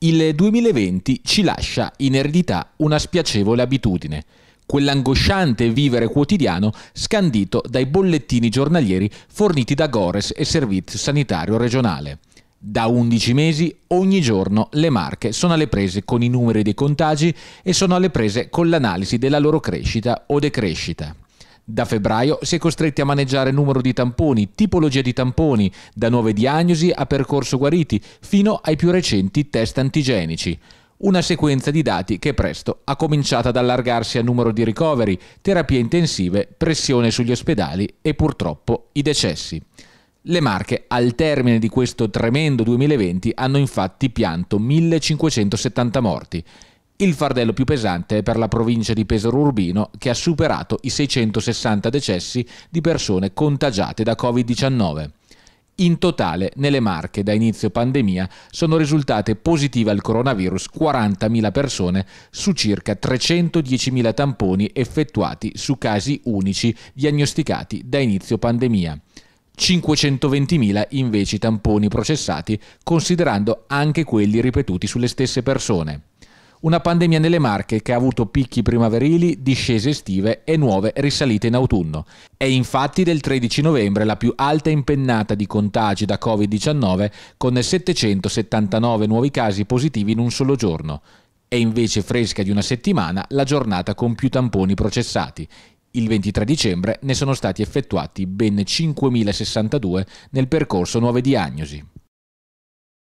Il 2020 ci lascia in eredità una spiacevole abitudine, quell'angosciante vivere quotidiano scandito dai bollettini giornalieri forniti da Gores e Servizio Sanitario Regionale. Da 11 mesi ogni giorno le marche sono alle prese con i numeri dei contagi e sono alle prese con l'analisi della loro crescita o decrescita. Da febbraio si è costretti a maneggiare numero di tamponi, tipologia di tamponi, da nuove diagnosi a percorso guariti, fino ai più recenti test antigenici. Una sequenza di dati che presto ha cominciato ad allargarsi a numero di ricoveri, terapie intensive, pressione sugli ospedali e purtroppo i decessi. Le Marche, al termine di questo tremendo 2020, hanno infatti pianto 1570 morti il fardello più pesante è per la provincia di Pesaro Urbino che ha superato i 660 decessi di persone contagiate da Covid-19. In totale, nelle Marche da inizio pandemia sono risultate positive al coronavirus 40.000 persone su circa 310.000 tamponi effettuati su casi unici diagnosticati da inizio pandemia. 520.000 invece tamponi processati, considerando anche quelli ripetuti sulle stesse persone. Una pandemia nelle Marche che ha avuto picchi primaverili, discese estive e nuove risalite in autunno. È infatti del 13 novembre la più alta impennata di contagi da Covid-19 con 779 nuovi casi positivi in un solo giorno. È invece fresca di una settimana la giornata con più tamponi processati. Il 23 dicembre ne sono stati effettuati ben 5.062 nel percorso nuove diagnosi.